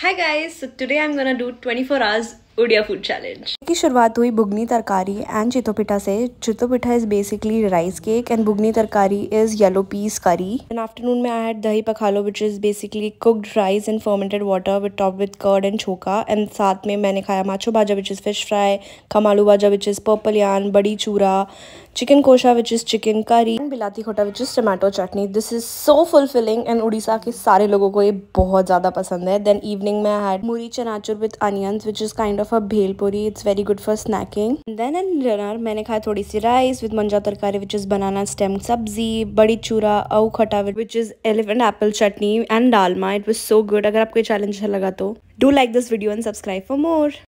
Hi guys, so today I'm gonna do 24 hours Odia food challenge की शुरुआत हुई bugni tarkari and chitau pitha से chitau pitha is basically rice cake and bugni tarkari is yellow peas curry and afternoon में I dahi pakhala which is basically cooked rice and fermented water with top with curd and chhunka and साथ में मैंने खाया machha bhaja which is fish fry kamalu bhaja which is purple yam badi chura chicken kosha which is chicken curry and bilati khata which is tomato chutney this is so fulfilling and Odisha के सारे लोगों को ये बहुत ज़्यादा पसंद है देन इवनिंग में I had muri chanachur with onions which is kind of a bhelpuri it's very good for snacking then and dinner मैंने खाया थोड़ी सी राइस विद मंजा तरकारी विच इज़ बनाना स्टेम सब्जी बड़ी चूरा औ khata which is elephant apple chutney and dalma it was so good अगर आपको challenge अच्छा लगा तो do like this video and subscribe for more